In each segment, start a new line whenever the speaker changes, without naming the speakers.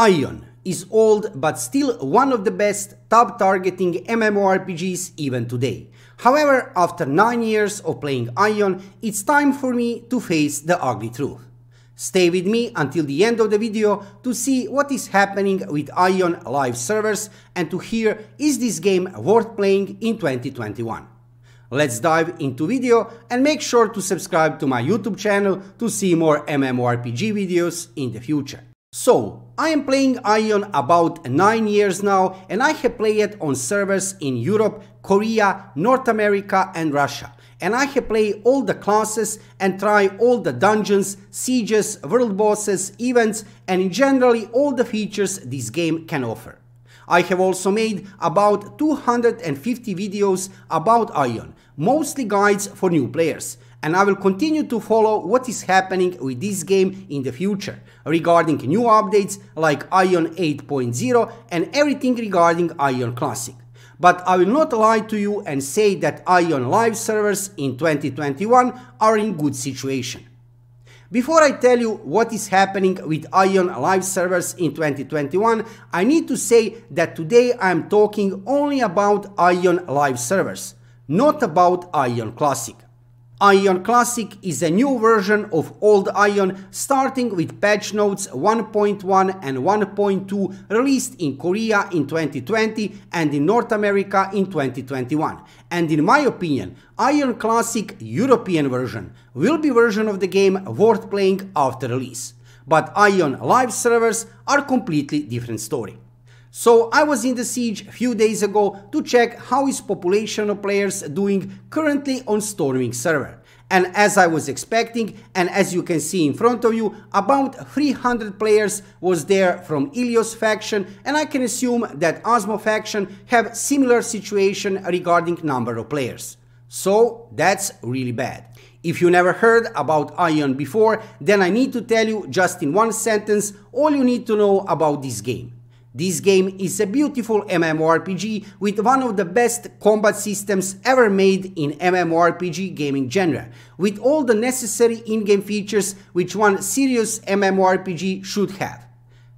Ion is old but still one of the best top targeting MMORPGs even today. However, after 9 years of playing Ion, it's time for me to face the ugly truth. Stay with me until the end of the video to see what is happening with Ion live servers and to hear is this game worth playing in 2021. Let's dive into video and make sure to subscribe to my YouTube channel to see more MMORPG videos in the future. So, I am playing Ion about 9 years now and I have played it on servers in Europe, Korea, North America and Russia. And I have played all the classes and try all the dungeons, sieges, world bosses, events and generally all the features this game can offer. I have also made about 250 videos about Ion, mostly guides for new players and I will continue to follow what is happening with this game in the future regarding new updates like Ion 8.0 and everything regarding Ion Classic. But I will not lie to you and say that Ion Live servers in 2021 are in good situation. Before I tell you what is happening with Ion live servers in 2021, I need to say that today I am talking only about Ion live servers, not about Ion Classic. Ion Classic is a new version of old Ion starting with patch notes 1.1 and 1.2 released in Korea in 2020 and in North America in 2021. And in my opinion, Ion Classic European version will be version of the game worth playing after release. But Ion live servers are completely different story. So I was in the siege a few days ago to check how is population of players doing currently on storming server. And as I was expecting, and as you can see in front of you, about 300 players was there from Ilios faction, and I can assume that Osmo faction have similar situation regarding number of players. So that's really bad. If you never heard about Ion before, then I need to tell you just in one sentence all you need to know about this game. This game is a beautiful MMORPG with one of the best combat systems ever made in MMORPG gaming genre, with all the necessary in-game features which one serious MMORPG should have.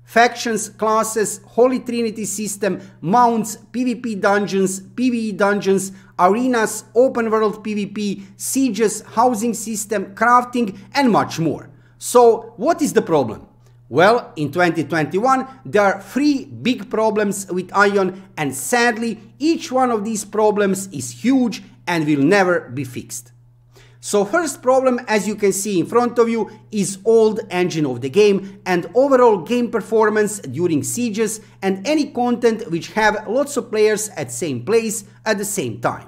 Factions, classes, Holy Trinity system, mounts, PvP dungeons, PvE dungeons, arenas, open world PvP, sieges, housing system, crafting and much more. So what is the problem? Well, in 2021, there are three big problems with ion and sadly, each one of these problems is huge and will never be fixed. So first problem, as you can see in front of you, is old engine of the game and overall game performance during sieges and any content which have lots of players at same place at the same time.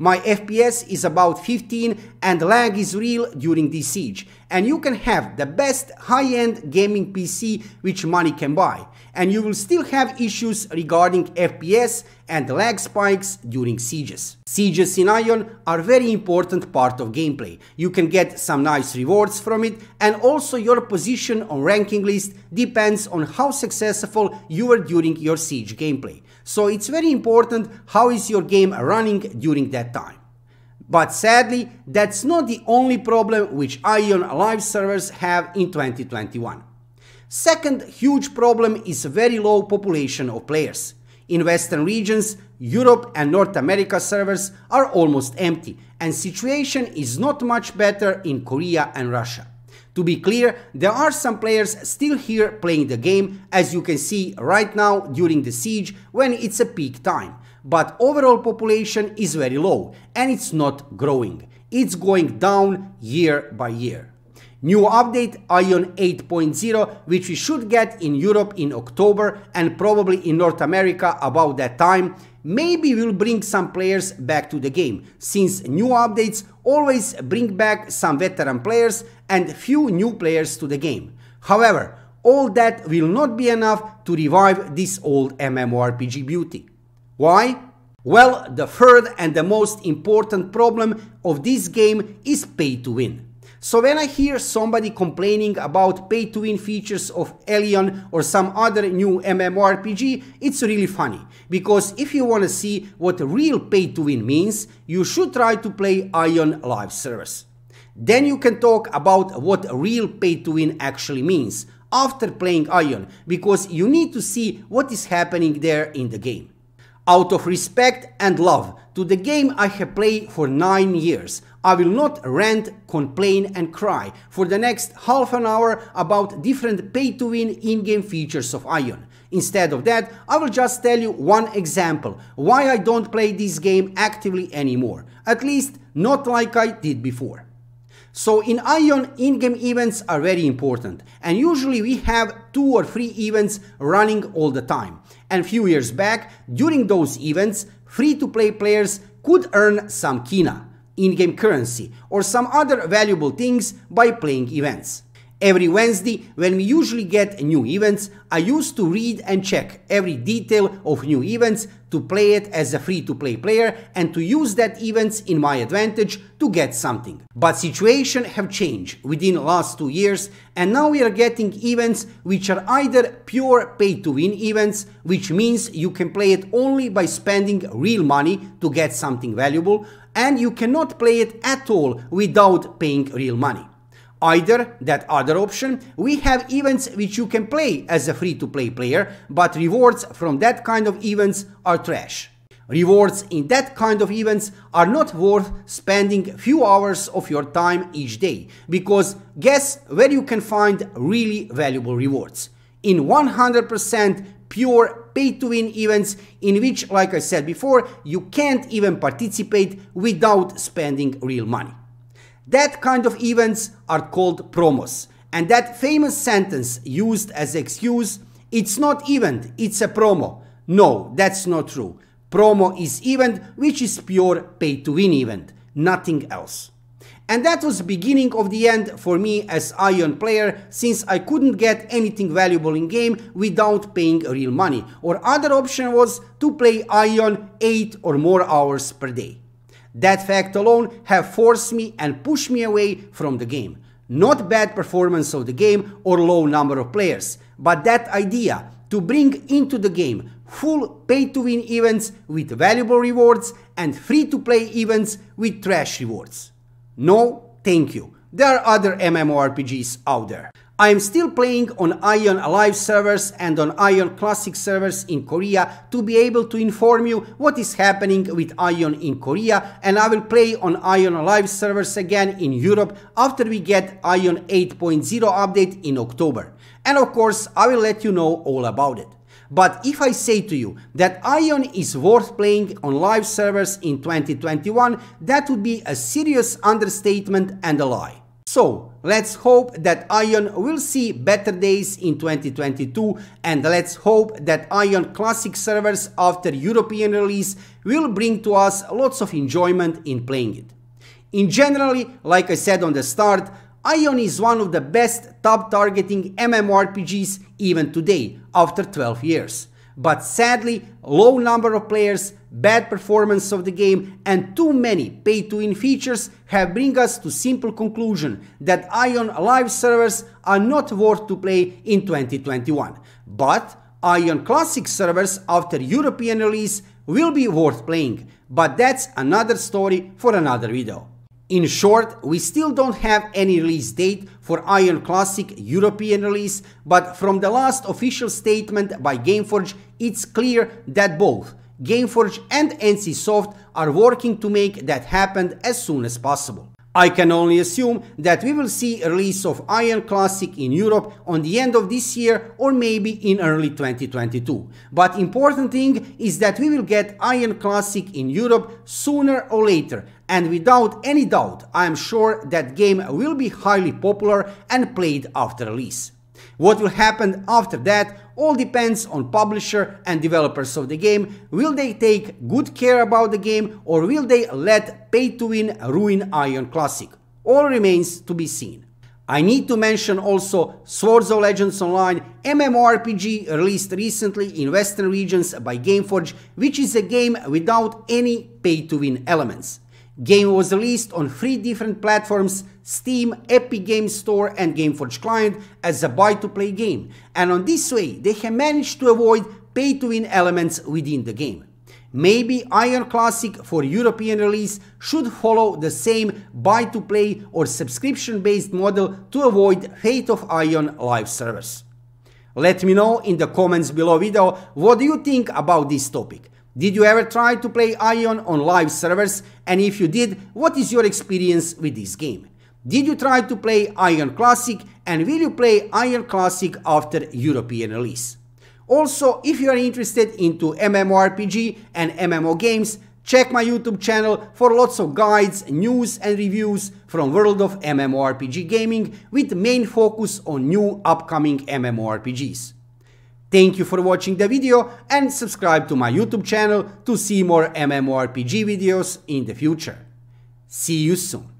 My FPS is about 15 and lag is real during this siege, and you can have the best high-end gaming PC which money can buy and you will still have issues regarding FPS and lag spikes during sieges. Sieges in Ion are very important part of gameplay. You can get some nice rewards from it and also your position on ranking list depends on how successful you were during your siege gameplay. So it's very important how is your game running during that time. But sadly, that's not the only problem which Ion live servers have in 2021. Second huge problem is very low population of players. In western regions, Europe and North America servers are almost empty and situation is not much better in Korea and Russia. To be clear, there are some players still here playing the game, as you can see right now during the siege when it's a peak time. But overall population is very low and it's not growing. It's going down year by year. New update Ion 8.0, which we should get in Europe in October and probably in North America about that time, maybe will bring some players back to the game, since new updates always bring back some veteran players and few new players to the game. However, all that will not be enough to revive this old MMORPG beauty. Why? Well, the third and the most important problem of this game is pay to win. So when I hear somebody complaining about pay to win features of Alien or some other new MMORPG, it's really funny. Because if you wanna see what real pay to win means, you should try to play Ion Live Service. Then you can talk about what real pay to win actually means after playing Ion, because you need to see what is happening there in the game out of respect and love to the game I have played for 9 years. I will not rant, complain and cry for the next half an hour about different pay-to-win in-game features of Ion. Instead of that, I will just tell you one example why I don't play this game actively anymore, at least not like I did before. So in Ion, in-game events are very important. And usually we have two or three events running all the time. And few years back, during those events, free-to-play players could earn some Kina, in-game currency, or some other valuable things by playing events. Every Wednesday, when we usually get new events, I used to read and check every detail of new events to play it as a free-to-play player and to use that events in my advantage to get something. But situation have changed within last two years and now we are getting events which are either pure pay-to-win events, which means you can play it only by spending real money to get something valuable and you cannot play it at all without paying real money. Either that other option, we have events which you can play as a free-to-play player, but rewards from that kind of events are trash. Rewards in that kind of events are not worth spending few hours of your time each day, because guess where you can find really valuable rewards? In 100% pure pay-to-win events in which, like I said before, you can't even participate without spending real money. That kind of events are called promos. And that famous sentence used as excuse, it's not event, it's a promo. No, that's not true. Promo is event, which is pure pay to win event, nothing else. And that was beginning of the end for me as Ion player since I couldn't get anything valuable in game without paying real money or other option was to play Ion 8 or more hours per day. That fact alone have forced me and pushed me away from the game. Not bad performance of the game or low number of players, but that idea to bring into the game full pay-to-win events with valuable rewards and free-to-play events with trash rewards. No, thank you. There are other MMORPGs out there. I'm still playing on Ion Live servers and on Ion Classic servers in Korea to be able to inform you what is happening with Ion in Korea and I will play on Ion Live servers again in Europe after we get Ion 8.0 update in October. And of course I will let you know all about it. But if I say to you that Ion is worth playing on live servers in 2021, that would be a serious understatement and a lie. So let's hope that Ion will see better days in 2022 and let's hope that Ion Classic servers after European release will bring to us lots of enjoyment in playing it. In generally, like I said on the start, Ion is one of the best top targeting MMORPGs even today, after 12 years. But sadly, low number of players bad performance of the game, and too many pay-to-win features have bring us to simple conclusion that Ion live servers are not worth to play in 2021. But Ion Classic servers after European release will be worth playing, but that's another story for another video. In short, we still don't have any release date for Ion Classic European release, but from the last official statement by Gameforge, it's clear that both Gameforge and NCSoft are working to make that happen as soon as possible. I can only assume that we will see a release of Iron Classic in Europe on the end of this year or maybe in early 2022. But important thing is that we will get Iron Classic in Europe sooner or later and without any doubt I am sure that game will be highly popular and played after release. What will happen after that all depends on publisher and developers of the game. Will they take good care about the game or will they let pay to win ruin Iron Classic? All remains to be seen. I need to mention also Swords of Legends Online, MMORPG released recently in Western regions by Gameforge, which is a game without any pay-to-win elements. Game was released on three different platforms, Steam, Epic Games Store and Gameforge Client as a buy-to-play game, and on this way they have managed to avoid pay-to-win elements within the game. Maybe Iron Classic for European release should follow the same buy-to-play or subscription-based model to avoid Fate of Iron live servers. Let me know in the comments below video what do you think about this topic. Did you ever try to play Ion on live servers and if you did, what is your experience with this game? Did you try to play Ion Classic and will you play Ion Classic after European release? Also, if you are interested into MMORPG and MMO games, check my YouTube channel for lots of guides, news and reviews from world of MMORPG gaming with main focus on new upcoming MMORPGs. Thank you for watching the video and subscribe to my YouTube channel to see more MMORPG videos in the future. See you soon!